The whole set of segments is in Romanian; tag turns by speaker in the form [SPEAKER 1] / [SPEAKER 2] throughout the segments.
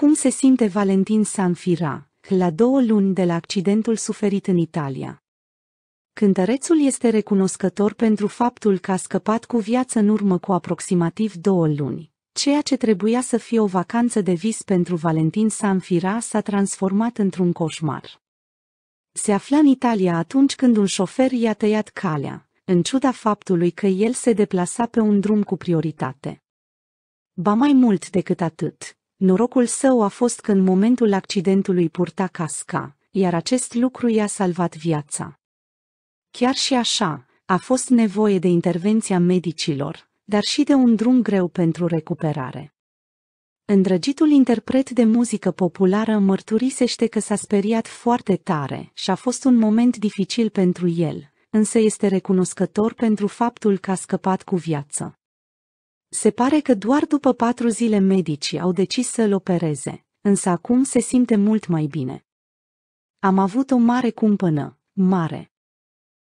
[SPEAKER 1] Cum se simte Valentin Sanfira, la două luni de la accidentul suferit în Italia? Cântărețul este recunoscător pentru faptul că a scăpat cu viață în urmă cu aproximativ două luni. Ceea ce trebuia să fie o vacanță de vis pentru Valentin Sanfira s-a transformat într-un coșmar. Se afla în Italia atunci când un șofer i-a tăiat calea, în ciuda faptului că el se deplasa pe un drum cu prioritate. Ba mai mult decât atât, Norocul său a fost că în momentul accidentului purta casca, iar acest lucru i-a salvat viața. Chiar și așa, a fost nevoie de intervenția medicilor, dar și de un drum greu pentru recuperare. Îndrăgitul interpret de muzică populară mărturisește că s-a speriat foarte tare și a fost un moment dificil pentru el, însă este recunoscător pentru faptul că a scăpat cu viață. Se pare că doar după patru zile medicii au decis să-l opereze, însă acum se simte mult mai bine. Am avut o mare cumpănă, mare.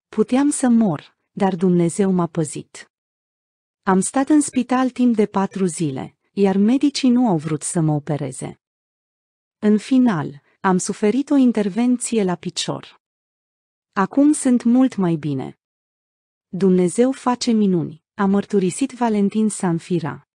[SPEAKER 1] Puteam să mor, dar Dumnezeu m-a păzit. Am stat în spital timp de patru zile, iar medicii nu au vrut să mă opereze. În final, am suferit o intervenție la picior. Acum sunt mult mai bine. Dumnezeu face minuni a mărturisit Valentin Sanfira.